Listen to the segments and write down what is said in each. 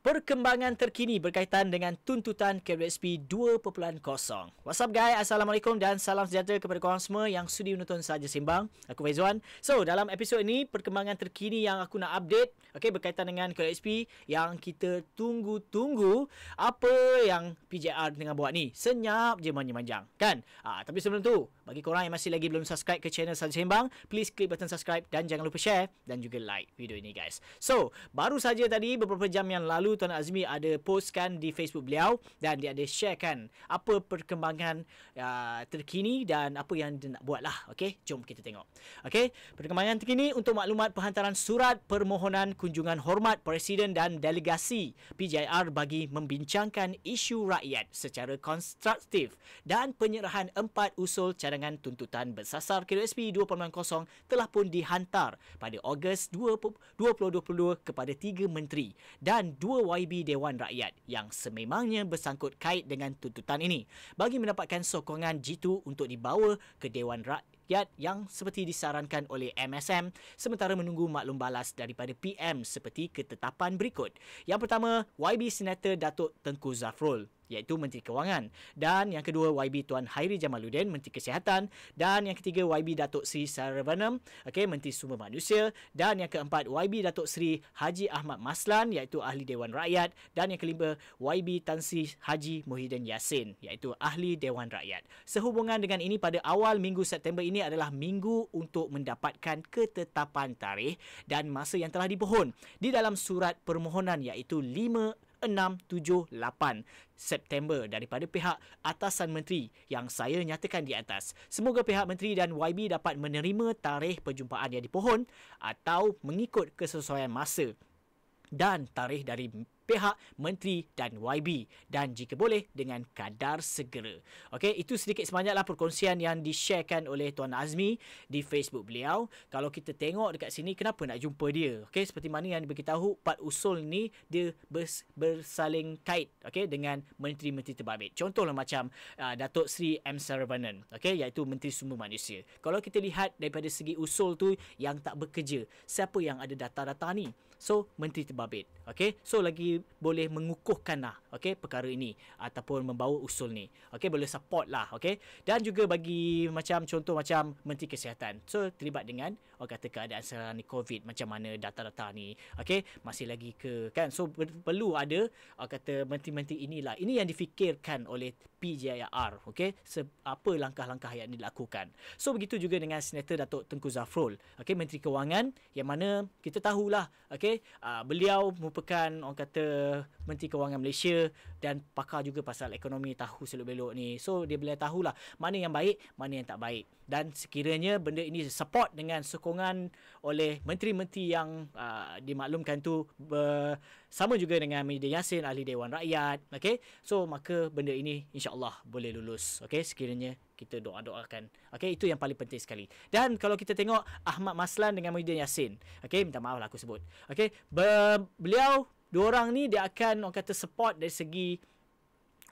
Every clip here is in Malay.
perkembangan terkini berkaitan dengan tuntutan KWSP 2.0. What's up guys? Assalamualaikum dan salam sejahtera kepada korang semua yang sudi menonton saja Simbang. Aku Faizwan. So, dalam episod ini, perkembangan terkini yang aku nak update okay, berkaitan dengan KWSP yang kita tunggu-tunggu apa yang PJR tengah buat ni. Senyap je manjang-manjang. Kan? Ah, tapi sebelum tu, bagi korang yang masih lagi belum subscribe ke channel Saja Simbang, please klik button subscribe dan jangan lupa share dan juga like video ini guys. So, baru saja tadi beberapa jam yang lalu lalu Tuan Azmi ada postkan di Facebook beliau dan dia ada sharekan apa perkembangan uh, terkini dan apa yang dia nak buat lah. Okay, jom kita tengok. Okay, perkembangan terkini untuk maklumat penghantaran surat permohonan kunjungan hormat Presiden dan Delegasi PJR bagi membincangkan isu rakyat secara konstruktif dan penyerahan empat usul cadangan tuntutan bersasar KWSP 2.0 telah pun dihantar pada Ogos 2022 kepada tiga menteri dan dua YB Dewan Rakyat yang sememangnya bersangkut kait dengan tuntutan ini bagi mendapatkan sokongan jitu untuk dibawa ke Dewan Rakyat yang seperti disarankan oleh MSM sementara menunggu maklum balas daripada PM seperti ketetapan berikut. Yang pertama, YB Senator Datuk Tengku Zafrul iaitu Menteri Kewangan dan yang kedua YB Tuan Hairi Jamaluddin Menteri Kesihatan dan yang ketiga YB Datuk Seri Saravanam okay, Menteri Sumber Manusia dan yang keempat YB Datuk Seri Haji Ahmad Maslan iaitu Ahli Dewan Rakyat dan yang kelima YB Tan Sri Haji Muhyiddin Yassin iaitu Ahli Dewan Rakyat. Sehubungan dengan ini pada awal minggu September ini adalah minggu untuk mendapatkan ketetapan tarikh dan masa yang telah dipohon di dalam surat permohonan iaitu 5 678 September daripada pihak atasan menteri yang saya nyatakan di atas. Semoga pihak menteri dan YB dapat menerima tarikh perjumpaan yang dipohon atau mengikut kesesuaian masa dan tarikh dari pihak menteri dan YB dan jika boleh dengan kadar segera. Okey, itu sedikit sebanyaklah perkongsian yang di-sharekan oleh Tuan Azmi di Facebook beliau. Kalau kita tengok dekat sini kenapa nak jumpa dia? Okey, seperti mana yang diberitahu part usul ni dia bers- bersaling kait okey dengan menteri-menteri terbabit. Contohlah macam uh, Datuk Seri M Saravanan, okey iaitu Menteri Sumber Manusia. Kalau kita lihat daripada segi usul tu yang tak bekerja, siapa yang ada data-data ni? So, Menteri Terbabit. Okay, So, lagi boleh mengukuhkanlah, lah okay, perkara ini ataupun membawa usul ni okay, boleh support lah okay. dan juga bagi macam contoh macam Menteri Kesihatan so terlibat dengan orang kata keadaan sekarang ni COVID macam mana data-data ni okay, masih lagi ke kan so perlu ada orang kata Menteri-Menteri inilah ini yang difikirkan oleh PJIR okay, se- apa langkah-langkah yang dilakukan so begitu juga dengan Senator Datuk Tengku Zafrul okay, Menteri Kewangan yang mana kita tahulah okay, uh, ah, beliau merupakan orang kata kata Menteri Kewangan Malaysia dan pakar juga pasal ekonomi tahu seluk-beluk ni. So dia boleh tahulah mana yang baik, mana yang tak baik. Dan sekiranya benda ini support dengan sokongan oleh menteri-menteri yang uh, dimaklumkan tu sama juga dengan Media Yasin ahli Dewan Rakyat, okay, So maka benda ini insya-Allah boleh lulus. okay, sekiranya kita doa-doakan. okay, itu yang paling penting sekali. Dan kalau kita tengok Ahmad Maslan dengan Muhyiddin Yassin. okay, minta maaf lah aku sebut. okay, beliau dua orang ni dia akan orang kata support dari segi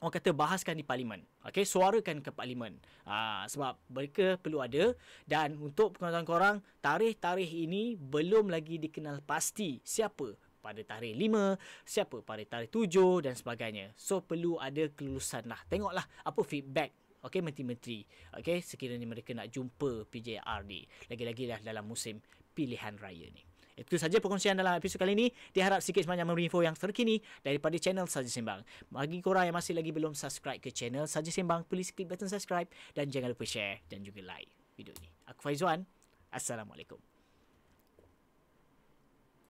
orang kata bahaskan di parlimen. Okey, suarakan ke parlimen. Ha, sebab mereka perlu ada dan untuk pengetahuan korang, tarikh-tarikh ini belum lagi dikenal pasti siapa pada tarikh 5, siapa pada tarikh 7 dan sebagainya. So perlu ada kelulusan lah. Tengoklah apa feedback Okey, menteri-menteri. Okey, sekiranya mereka nak jumpa PJRD. Lagi-lagi dah dalam musim pilihan raya ni. Itu saja perkongsian dalam episod kali ini. Diharap sikit sebanyak memberi info yang terkini daripada channel Saja Sembang. Bagi korang yang masih lagi belum subscribe ke channel Saja Sembang, please klik button subscribe dan jangan lupa share dan juga like video ini. Aku Faizwan. Assalamualaikum.